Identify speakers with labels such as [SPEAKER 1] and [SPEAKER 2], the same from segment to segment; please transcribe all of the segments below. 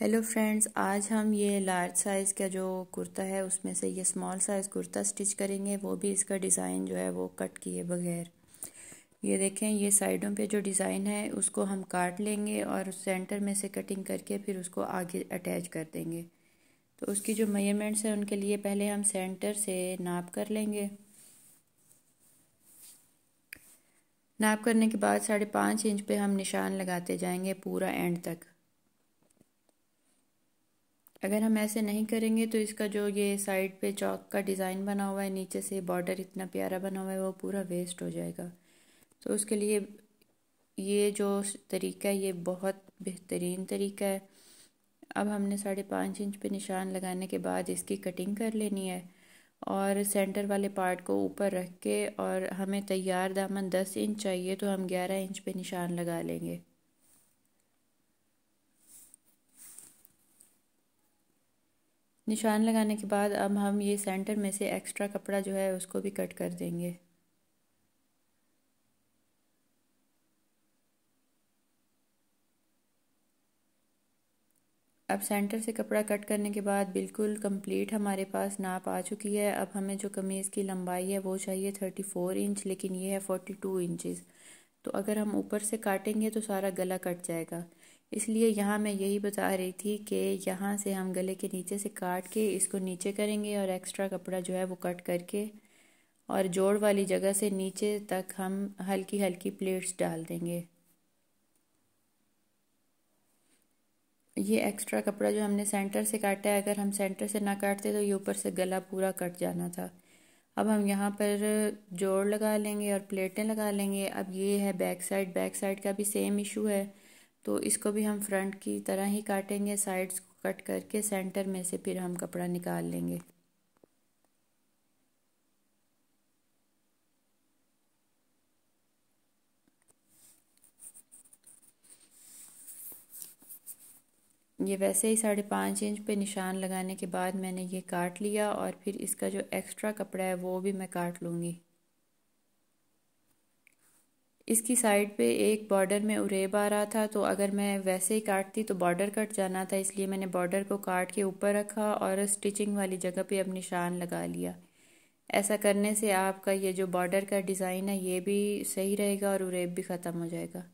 [SPEAKER 1] hello friends आज हम ये लार्ज साइज़ का जो कुर्ता है उसमें से ये स्मॉल साइज़ कुर्ता स्टिच करेंगे वो भी इसका डिज़ाइन जो है वो कट किए बगैर ये देखें ये साइडों पे जो डिज़ाइन है उसको हम काट लेंगे और सेंटर में से कटिंग करके फिर उसको आगे अटैच कर देंगे तो उसकी जो मेजरमेंट्स हैं उनके लिए पहले हम सेंटर से नाप कर लेंगे नाप करने के बाद साढ़े पाँच इंच पे हम निशान लगाते जाएंगे पूरा एंड तक अगर हम ऐसे नहीं करेंगे तो इसका जो ये साइड पे चौक का डिज़ाइन बना हुआ है नीचे से बॉर्डर इतना प्यारा बना हुआ है वो पूरा वेस्ट हो जाएगा तो उसके लिए ये जो तरीका है ये बहुत बेहतरीन तरीका है अब हमने साढ़े पाँच इंच पे निशान लगाने के बाद इसकी कटिंग कर लेनी है और सेंटर वाले पार्ट को ऊपर रख के और हमें तैयार दामन दस इंच चाहिए तो हम ग्यारह इंच पे निशान लगा लेंगे निशान लगाने के बाद अब हम ये सेंटर में से एक्स्ट्रा कपड़ा जो है उसको भी कट कर देंगे अब सेंटर से कपड़ा कट करने के बाद बिल्कुल कंप्लीट हमारे पास नाप आ चुकी है अब हमें जो कमीज़ की लंबाई है वो चाहिए थर्टी फोर इंच लेकिन ये है फोर्टी टू इंचज़ तो अगर हम ऊपर से काटेंगे तो सारा गला कट जाएगा इसलिए यहाँ मैं यही बता रही थी कि यहाँ से हम गले के नीचे से काट के इसको नीचे करेंगे और एक्स्ट्रा कपड़ा जो है वो कट करके और जोड़ वाली जगह से नीचे तक हम हल्की हल्की प्लेट्स डाल देंगे ये एक्स्ट्रा कपड़ा जो हमने सेंटर से काटा है अगर हम सेंटर से ना काटते तो ये ऊपर से गला पूरा कट जाना था अब हम यहाँ पर जोड़ लगा लेंगे और प्लेटें लगा लेंगे अब ये है बैक साइड बैक साइड का भी सेम इशू है तो इसको भी हम फ्रंट की तरह ही काटेंगे साइड्स को कट करके सेंटर में से फिर हम कपड़ा निकाल लेंगे ये वैसे ही साढ़े पाँच इंच पे निशान लगाने के बाद मैंने ये काट लिया और फिर इसका जो एक्स्ट्रा कपड़ा है वो भी मैं काट लूँगी इसकी साइड पे एक बॉर्डर में उरेब आ रहा था तो अगर मैं वैसे ही काटती तो बॉर्डर कट जाना था इसलिए मैंने बॉर्डर को काट के ऊपर रखा और स्टिचिंग वाली जगह पे अब निशान लगा लिया ऐसा करने से आपका ये जो बॉर्डर का डिज़ाइन है ये भी सही रहेगा और उरेब भी ख़त्म हो जाएगा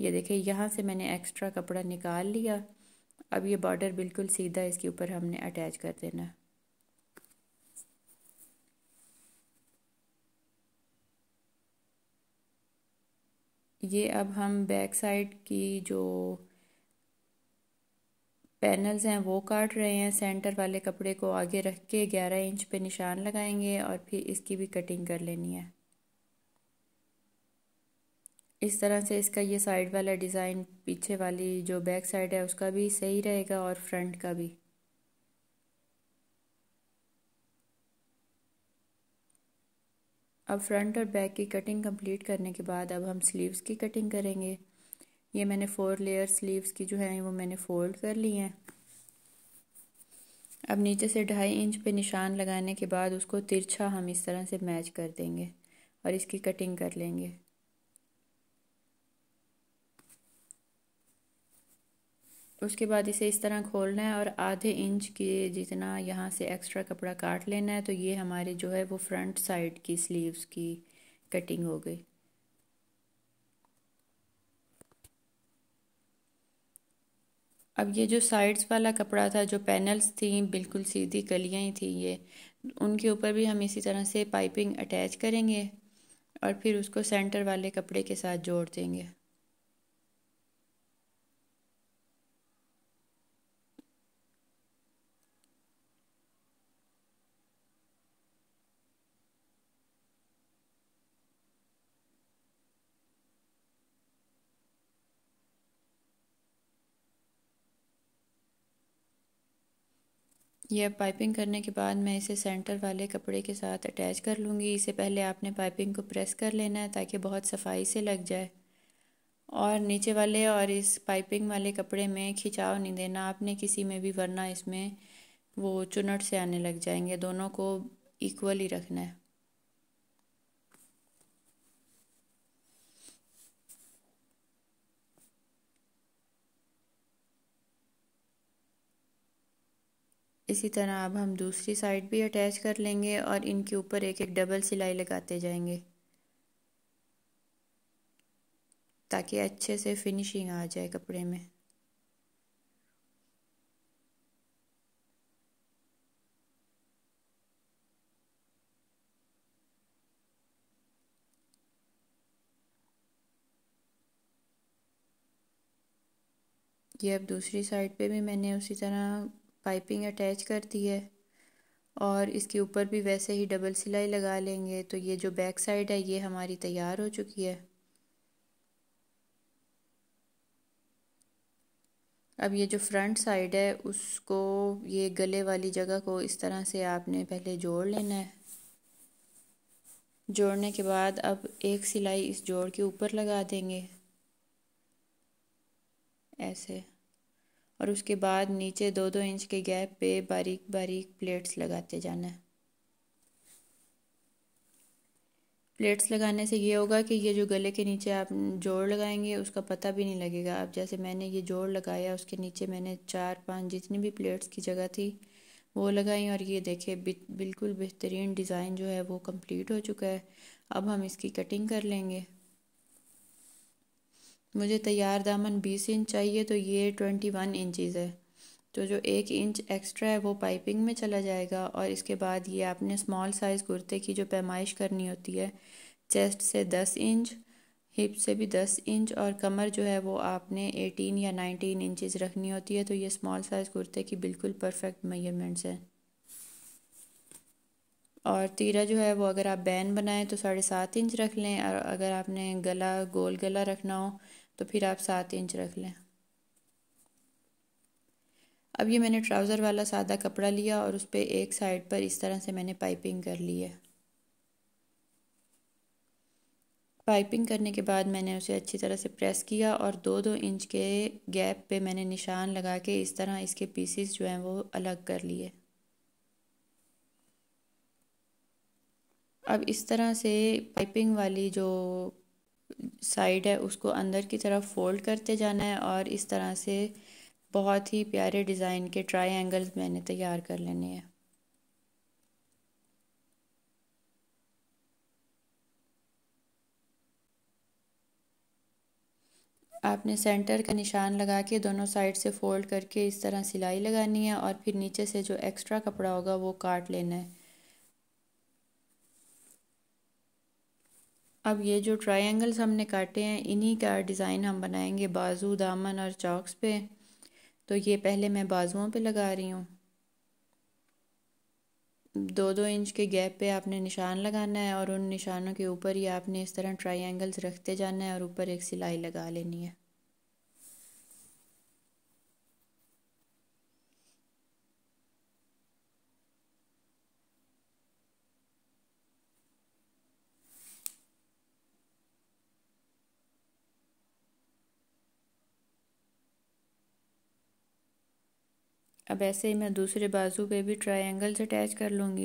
[SPEAKER 1] ये देखिए यहाँ से मैंने एक्स्ट्रा कपड़ा निकाल लिया अब ये बॉर्डर बिल्कुल सीधा इसके ऊपर हमने अटैच कर देना है ये अब हम बैक साइड की जो पैनल्स हैं वो काट रहे हैं सेंटर वाले कपड़े को आगे रख के ग्यारह इंच पे निशान लगाएंगे और फिर इसकी भी कटिंग कर लेनी है इस तरह से इसका ये साइड वाला डिज़ाइन पीछे वाली जो बैक साइड है उसका भी सही रहेगा और फ्रंट का भी अब फ्रंट और बैक की कटिंग कंप्लीट करने के बाद अब हम स्लीव्स की कटिंग करेंगे ये मैंने फोर लेयर स्लीव्स की जो हैं वो मैंने फोल्ड कर ली हैं अब नीचे से ढाई इंच पे निशान लगाने के बाद उसको तिरछा हम इस तरह से मैच कर देंगे और इसकी कटिंग कर लेंगे उसके बाद इसे इस तरह खोलना है और आधे इंच के जितना यहाँ से एक्स्ट्रा कपड़ा काट लेना है तो ये हमारे जो है वो फ्रंट साइड की स्लीव्स की कटिंग हो गई अब ये जो साइड्स वाला कपड़ा था जो पैनल्स थी बिल्कुल सीधी कलियाँ ही थी ये उनके ऊपर भी हम इसी तरह से पाइपिंग अटैच करेंगे और फिर उसको सेंटर वाले कपड़े के साथ जोड़ देंगे यह पाइपिंग करने के बाद मैं इसे सेंटर वाले कपड़े के साथ अटैच कर लूँगी इसे पहले आपने पाइपिंग को प्रेस कर लेना है ताकि बहुत सफाई से लग जाए और नीचे वाले और इस पाइपिंग वाले कपड़े में खिंचाव नहीं देना आपने किसी में भी वरना इसमें वो चुनट से आने लग जाएंगे दोनों को इक्वल ही रखना है इसी तरह अब हम दूसरी साइड भी अटैच कर लेंगे और इनके ऊपर एक एक डबल सिलाई लगाते जाएंगे ताकि अच्छे से फिनिशिंग आ जाए कपड़े में ये अब दूसरी साइड पे भी मैंने उसी तरह पाइपिंग अटैच कर दी है और इसके ऊपर भी वैसे ही डबल सिलाई लगा लेंगे तो ये जो बैक साइड है ये हमारी तैयार हो चुकी है अब ये जो फ्रंट साइड है उसको ये गले वाली जगह को इस तरह से आपने पहले जोड़ लेना है जोड़ने के बाद अब एक सिलाई इस जोड़ के ऊपर लगा देंगे ऐसे और उसके बाद नीचे दो दो इंच के गैप पे बारीक बारीक प्लेट्स लगाते जाना है प्लेट्स लगाने से ये होगा कि ये जो गले के नीचे आप जोड़ लगाएंगे उसका पता भी नहीं लगेगा अब जैसे मैंने ये जोड़ लगाया उसके नीचे मैंने चार पांच जितनी भी प्लेट्स की जगह थी वो लगाई और ये देखे बिल्कुल बेहतरीन डिज़ाइन जो है वो कंप्लीट हो चुका है अब हम इसकी कटिंग कर लेंगे मुझे तैयार दामन बीस इंच चाहिए तो ये ट्वेंटी वन इंचज़ है तो जो एक इंच एक्स्ट्रा है वो पाइपिंग में चला जाएगा और इसके बाद ये आपने स्मॉल साइज़ कुर्ते की जो पैमाइश करनी होती है चेस्ट से दस इंच हिप से भी दस इंच और कमर जो है वो आपने एटीन या नाइनटीन इंचज़ रखनी होती है तो ये स्मॉल साइज़ कुर्ते की बिल्कुल परफेक्ट मेजरमेंट्स है और तीरा जो है वो अगर आप बैन बनाएं तो साढ़े सात इंच रख लें और अगर आपने गला गोल गला रखना हो तो फिर आप सात इंच रख लें अब ये मैंने ट्राउज़र वाला सादा कपड़ा लिया और उस पर एक साइड पर इस तरह से मैंने पाइपिंग कर ली है पाइपिंग करने के बाद मैंने उसे अच्छी तरह से प्रेस किया और दो दो इंच के गैप पे मैंने निशान लगा के इस तरह इसके पीसीस जो हैं वो अलग कर लिए अब इस तरह से पाइपिंग वाली जो साइड है उसको अंदर की तरफ फोल्ड करते जाना है और इस तरह से बहुत ही प्यारे डिज़ाइन के ट्राई मैंने तैयार कर लेने हैं आपने सेंटर का निशान लगा के दोनों साइड से फोल्ड करके इस तरह सिलाई लगानी है और फिर नीचे से जो एक्स्ट्रा कपड़ा होगा वो काट लेना है अब ये जो ट्रायंगल्स हमने काटे हैं इन्हीं का डिज़ाइन हम बनाएंगे बाजू दामन और चौक्स पे तो ये पहले मैं बाजुओं पे लगा रही हूँ दो दो इंच के गैप पे आपने निशान लगाना है और उन निशानों के ऊपर ही आपने इस तरह ट्रायंगल्स रखते जाना है और ऊपर एक सिलाई लगा लेनी है अब ऐसे ही मैं दूसरे बाजू पे भी ट्रायंगल्स अटैच कर लूँगी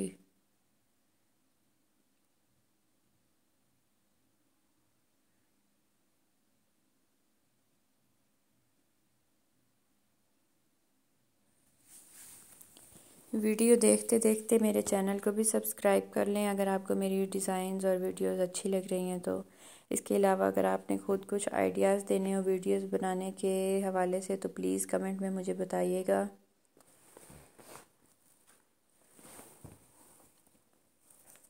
[SPEAKER 1] वीडियो देखते देखते मेरे चैनल को भी सब्सक्राइब कर लें अगर आपको मेरी डिज़ाइंस और वीडियोस अच्छी लग रही हैं तो इसके अलावा अगर आपने खुद कुछ आइडियाज़ देने हो वीडियोस बनाने के हवाले से तो प्लीज़ कमेंट में मुझे बताइएगा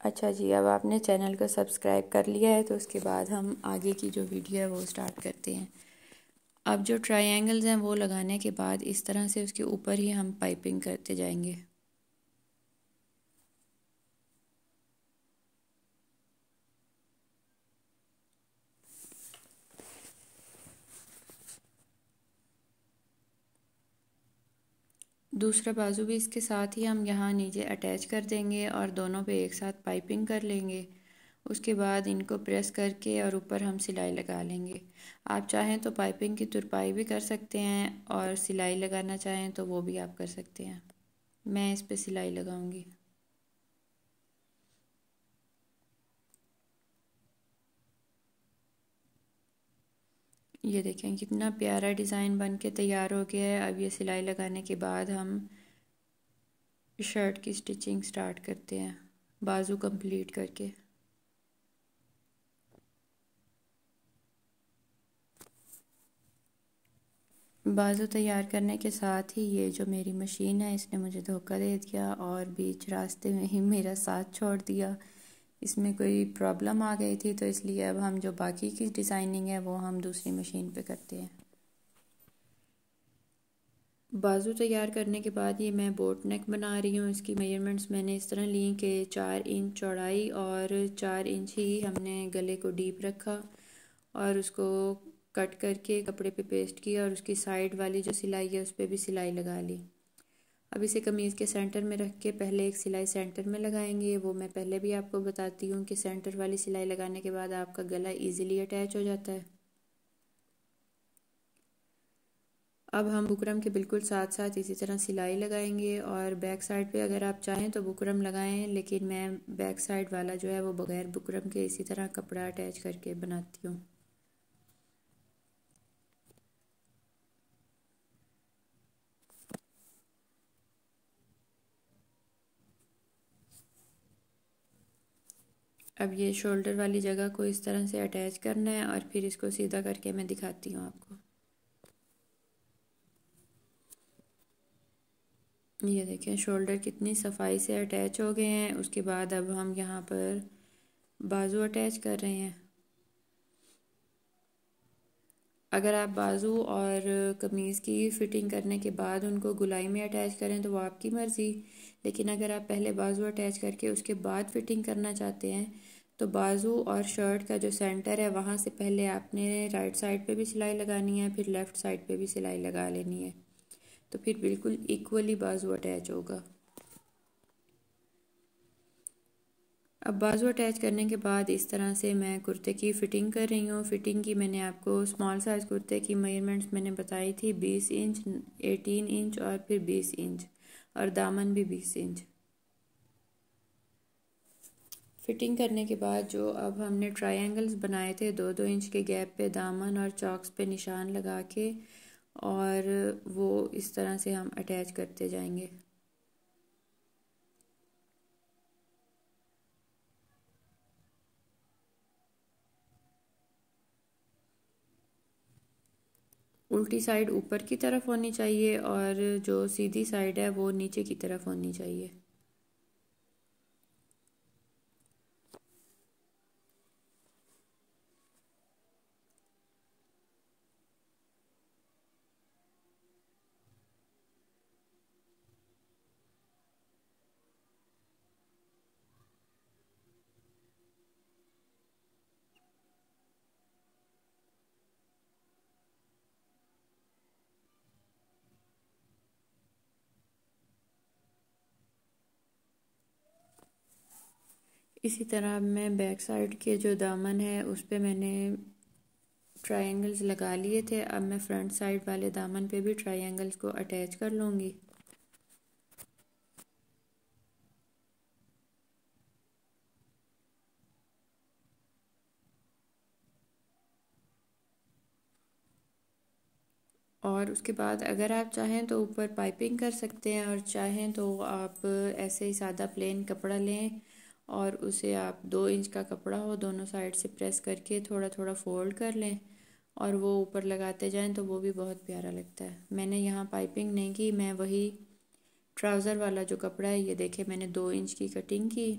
[SPEAKER 1] अच्छा जी अब आपने चैनल को सब्सक्राइब कर लिया है तो उसके बाद हम आगे की जो वीडियो है वो स्टार्ट करते हैं अब जो ट्रायंगल्स हैं वो लगाने के बाद इस तरह से उसके ऊपर ही हम पाइपिंग करते जाएंगे दूसरा बाजू भी इसके साथ ही हम यहाँ नीचे अटैच कर देंगे और दोनों पे एक साथ पाइपिंग कर लेंगे उसके बाद इनको प्रेस करके और ऊपर हम सिलाई लगा लेंगे आप चाहें तो पाइपिंग की तुरपाई भी कर सकते हैं और सिलाई लगाना चाहें तो वो भी आप कर सकते हैं मैं इस पर सिलाई लगाऊँगी ये देखें कितना प्यारा डिज़ाइन बन के तैयार हो गया है अब ये सिलाई लगाने के बाद हम शर्ट की स्टिचिंग स्टार्ट करते हैं बाजू कंप्लीट करके बाजू तैयार करने के साथ ही ये जो मेरी मशीन है इसने मुझे धोखा दे दिया और बीच रास्ते में ही मेरा साथ छोड़ दिया इसमें कोई प्रॉब्लम आ गई थी तो इसलिए अब हम जो बाकी की डिज़ाइनिंग है वो हम दूसरी मशीन पे करते हैं बाजू तैयार करने के बाद ये मैं बोट नेक बना रही हूँ इसकी मेजरमेंट्स मैंने इस तरह ली कि चार इंच चौड़ाई और चार इंच ही हमने गले को डीप रखा और उसको कट करके कपड़े पे पेस्ट किया और उसकी साइड वाली जो सिलाई है उस पर भी सिलाई लगा ली अब इसे कमीज़ के सेंटर में रख के पहले एक सिलाई सेंटर में लगाएंगे वो मैं पहले भी आपको बताती हूँ कि सेंटर वाली सिलाई लगाने के बाद आपका गला इजीली अटैच हो जाता है अब हम बुकरम के बिल्कुल साथ साथ इसी तरह सिलाई लगाएंगे और बैक साइड पे अगर आप चाहें तो बुकरम लगाएं लेकिन मैं बैक साइड वाला जो है वो बगैर बुकरम के इसी तरह कपड़ा अटैच करके बनाती हूँ अब ये शोल्डर वाली जगह को इस तरह से अटैच करना है और फिर इसको सीधा करके मैं दिखाती हूँ आपको ये देखें शोल्डर कितनी सफाई से अटैच हो गए हैं उसके बाद अब हम यहाँ पर बाजू अटैच कर रहे हैं अगर आप बाजू और कमीज़ की फ़िटिंग करने के बाद उनको गुलाई में अटैच करें तो वो आपकी मर्ज़ी लेकिन अगर आप पहले बाजू अटैच करके उसके बाद फ़िटिंग करना चाहते हैं तो बाजू और शर्ट का जो सेंटर है वहाँ से पहले आपने राइट साइड पे भी सिलाई लगानी है फिर लेफ़्ट साइड पे भी सिलाई लगा लेनी है तो फिर बिल्कुल इक्वली बाजू अटैच होगा अब बाजू अटैच करने के बाद इस तरह से मैं कुर्ते की फ़िटिंग कर रही हूँ फ़िटिंग की मैंने आपको स्मॉल साइज़ कुर्ते की मेजरमेंट्स मैंने बताई थी 20 इंच 18 इंच और फिर 20 इंच और दामन भी 20 इंच फिटिंग करने के बाद जो अब हमने ट्रायंगल्स बनाए थे दो दो इंच के गैप पे दामन और चॉक्स पे निशान लगा के और वो इस तरह से हम अटैच करते जाएंगे उल्टी साइड ऊपर की तरफ होनी चाहिए और जो सीधी साइड है वो नीचे की तरफ होनी चाहिए इसी तरह मैं बैक साइड के जो दामन है उस पर मैंने ट्रायंगल्स लगा लिए थे अब मैं फ्रंट साइड वाले दामन पे भी ट्रायंगल्स को अटैच कर लूँगी और उसके बाद अगर आप चाहें तो ऊपर पाइपिंग कर सकते हैं और चाहें तो आप ऐसे ही सादा प्लेन कपड़ा लें और उसे आप दो इंच का कपड़ा हो दोनों साइड से प्रेस करके थोड़ा थोड़ा फोल्ड कर लें और वो ऊपर लगाते जाएं तो वो भी बहुत प्यारा लगता है मैंने यहाँ पाइपिंग नहीं की मैं वही ट्राउज़र वाला जो कपड़ा है ये देखे मैंने दो इंच की कटिंग की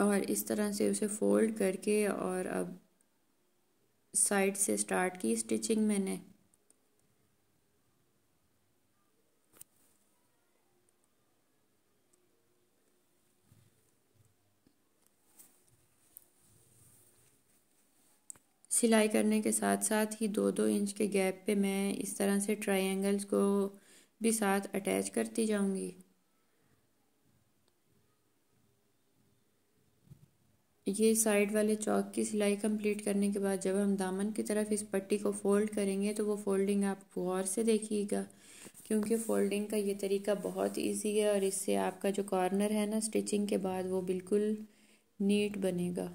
[SPEAKER 1] और इस तरह से उसे फोल्ड करके और अब साइड से स्टार्ट की स्टिचिंग मैंने सिलाई करने के साथ साथ ही दो दो इंच के गैप पे मैं इस तरह से ट्रायंगल्स को भी साथ अटैच करती जाऊंगी ये साइड वाले चौक की सिलाई कंप्लीट करने के बाद जब हम दामन की तरफ इस पट्टी को फोल्ड करेंगे तो वो फोल्डिंग आप गौर से देखिएगा क्योंकि फोल्डिंग का ये तरीका बहुत इजी है और इससे आपका जो कॉर्नर है ना स्टिचिंग के बाद वो बिल्कुल नीट बनेगा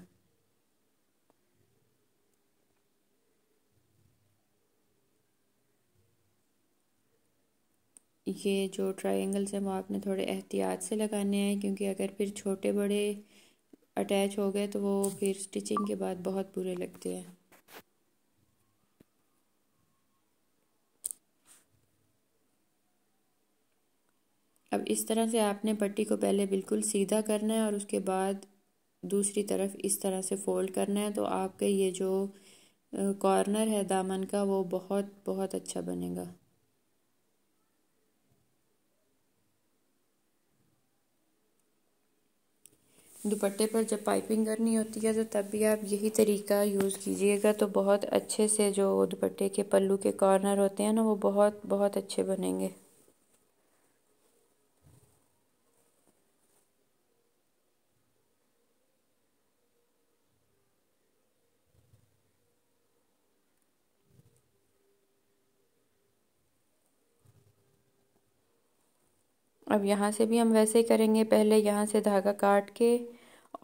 [SPEAKER 1] ये जो ट्रायंगल्स हैं वो आपने थोड़े एहतियात से लगाने हैं क्योंकि अगर फिर छोटे बड़े अटैच हो गए तो वो फिर स्टिचिंग के बाद बहुत बुरे लगते हैं अब इस तरह से आपने पट्टी को पहले बिल्कुल सीधा करना है और उसके बाद दूसरी तरफ इस तरह से फोल्ड करना है तो आपके ये जो कॉर्नर है दामन का वो बहुत बहुत अच्छा बनेगा दुपट्टे पर जब पाइपिंग करनी होती है तो तब भी आप यही तरीका यूज़ कीजिएगा तो बहुत अच्छे से जो दुपट्टे के पल्लू के कॉर्नर होते हैं ना वो बहुत बहुत अच्छे बनेंगे अब यहाँ से भी हम वैसे ही करेंगे पहले यहाँ से धागा काट के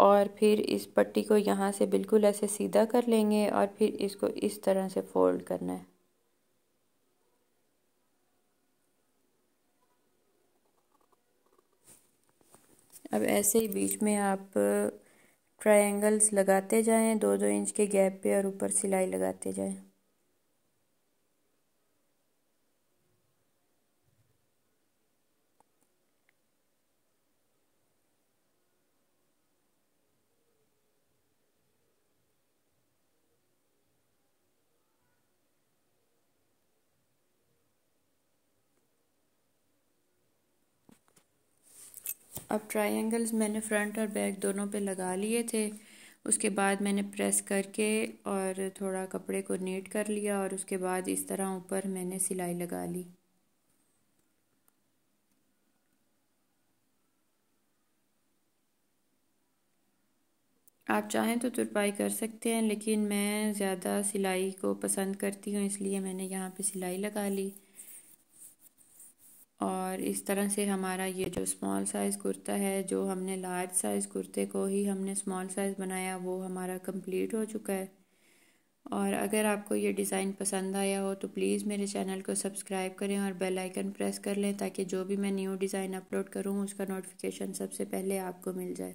[SPEAKER 1] और फिर इस पट्टी को यहाँ से बिल्कुल ऐसे सीधा कर लेंगे और फिर इसको इस तरह से फोल्ड करना है अब ऐसे ही बीच में आप ट्रायंगल्स लगाते जाएं दो दो इंच के गैप पे और ऊपर सिलाई लगाते जाएं अब ट्रायंगल्स मैंने फ्रंट और बैक दोनों पे लगा लिए थे उसके बाद मैंने प्रेस करके और थोड़ा कपड़े को नीट कर लिया और उसके बाद इस तरह ऊपर मैंने सिलाई लगा ली आप चाहें तो तुरपाई कर सकते हैं लेकिन मैं ज़्यादा सिलाई को पसंद करती हूँ इसलिए मैंने यहाँ पे सिलाई लगा ली और इस तरह से हमारा ये जो स्मॉल साइज़ कुर्ता है जो हमने लार्ज साइज़ कुर्ते को ही हमने स्मॉल साइज़ बनाया वो हमारा कंप्लीट हो चुका है और अगर आपको ये डिज़ाइन पसंद आया हो तो प्लीज़ मेरे चैनल को सब्सक्राइब करें और बेल आइकन प्रेस कर लें ताकि जो भी मैं न्यू डिज़ाइन अपलोड करूँ उसका नोटिफिकेशन सबसे पहले आपको मिल जाए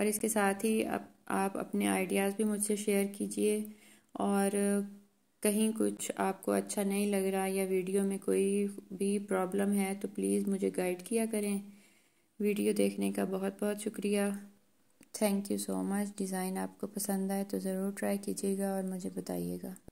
[SPEAKER 1] और इसके साथ ही आप, आप अपने आइडियाज़ भी मुझसे शेयर कीजिए और कहीं कुछ आपको अच्छा नहीं लग रहा या वीडियो में कोई भी प्रॉब्लम है तो प्लीज़ मुझे गाइड किया करें वीडियो देखने का बहुत बहुत शुक्रिया thank you so much design आपको पसंद आए तो ज़रूर ट्राई कीजिएगा और मुझे बताइएगा